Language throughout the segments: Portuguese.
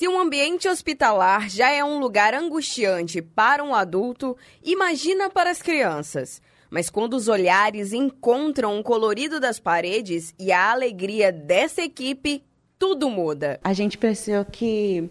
Se um ambiente hospitalar já é um lugar angustiante para um adulto, imagina para as crianças. Mas quando os olhares encontram o colorido das paredes e a alegria dessa equipe, tudo muda. A gente percebeu que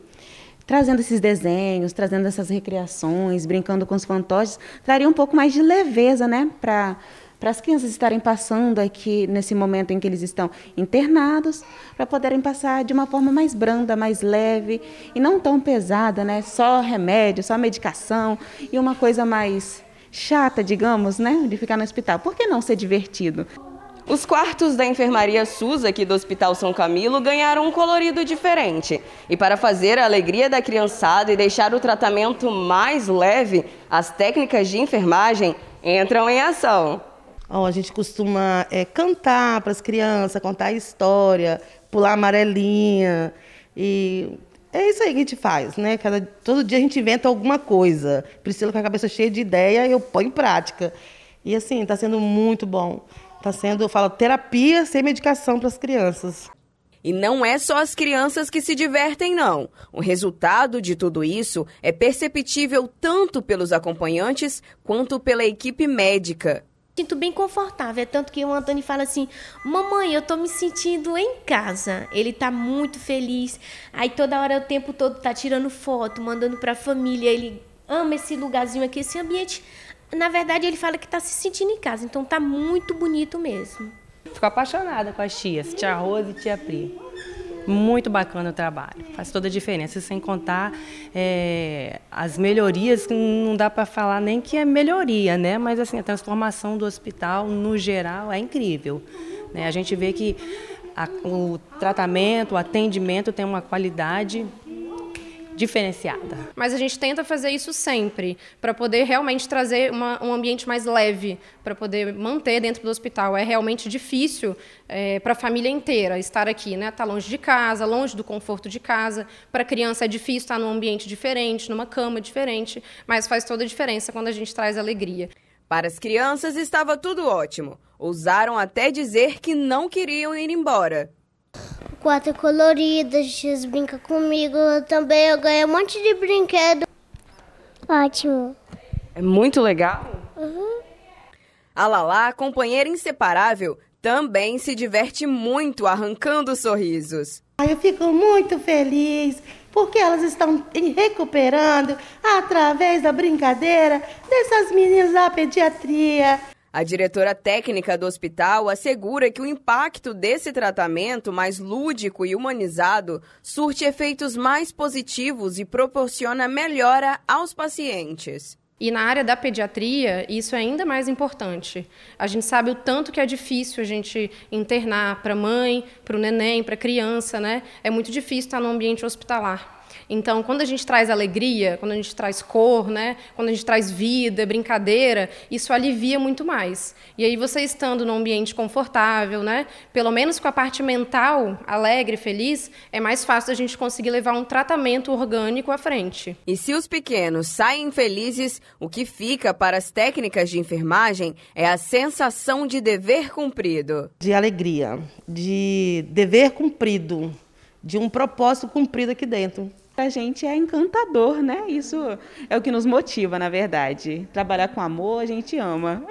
trazendo esses desenhos, trazendo essas recriações, brincando com os fantoches, traria um pouco mais de leveza, né, para para as crianças estarem passando aqui nesse momento em que eles estão internados, para poderem passar de uma forma mais branda, mais leve e não tão pesada, né? Só remédio, só medicação e uma coisa mais chata, digamos, né, de ficar no hospital. Por que não ser divertido? Os quartos da enfermaria SUS aqui do Hospital São Camilo ganharam um colorido diferente. E para fazer a alegria da criançada e deixar o tratamento mais leve, as técnicas de enfermagem entram em ação. Oh, a gente costuma é, cantar para as crianças, contar história, pular amarelinha. E é isso aí que a gente faz, né? Cada, todo dia a gente inventa alguma coisa. Priscila com a cabeça cheia de ideia, eu ponho em prática. E assim, está sendo muito bom. Está sendo, eu falo, terapia sem medicação para as crianças. E não é só as crianças que se divertem, não. O resultado de tudo isso é perceptível tanto pelos acompanhantes quanto pela equipe médica sinto bem confortável. É tanto que o Antônio fala assim: Mamãe, eu tô me sentindo em casa. Ele tá muito feliz. Aí toda hora, o tempo todo, tá tirando foto, mandando pra família. Ele ama esse lugarzinho aqui, esse ambiente. Na verdade, ele fala que tá se sentindo em casa. Então tá muito bonito mesmo. Fico apaixonada com as tias, tia Rosa e tia Pri. Muito bacana o trabalho, faz toda a diferença, sem contar é, as melhorias, que não dá para falar nem que é melhoria, né? Mas assim, a transformação do hospital, no geral, é incrível. Né? A gente vê que a, o tratamento, o atendimento tem uma qualidade diferenciada. Mas a gente tenta fazer isso sempre, para poder realmente trazer uma, um ambiente mais leve, para poder manter dentro do hospital. É realmente difícil é, para a família inteira estar aqui, né? Tá longe de casa, longe do conforto de casa. Para criança é difícil estar num ambiente diferente, numa cama diferente, mas faz toda a diferença quando a gente traz alegria. Para as crianças estava tudo ótimo. Ousaram até dizer que não queriam ir embora quatro coloridas, X brinca comigo também. Eu ganhei um monte de brinquedo. Ótimo. É muito legal. Uhum. A ah Lala, companheira inseparável, também se diverte muito arrancando sorrisos. Ah, eu fico muito feliz porque elas estão recuperando através da brincadeira dessas meninas da pediatria. A diretora técnica do hospital assegura que o impacto desse tratamento mais lúdico e humanizado surte efeitos mais positivos e proporciona melhora aos pacientes. E na área da pediatria, isso é ainda mais importante. A gente sabe o tanto que é difícil a gente internar para mãe, para o neném, para criança, né? É muito difícil estar no ambiente hospitalar. Então, quando a gente traz alegria, quando a gente traz cor, né? Quando a gente traz vida, brincadeira, isso alivia muito mais. E aí você estando num ambiente confortável, né? Pelo menos com a parte mental alegre, feliz, é mais fácil a gente conseguir levar um tratamento orgânico à frente. E se os pequenos saem felizes, o que fica para as técnicas de enfermagem é a sensação de dever cumprido. De alegria, de dever cumprido, de um propósito cumprido aqui dentro para a gente é encantador, né? Isso é o que nos motiva, na verdade. Trabalhar com amor, a gente ama.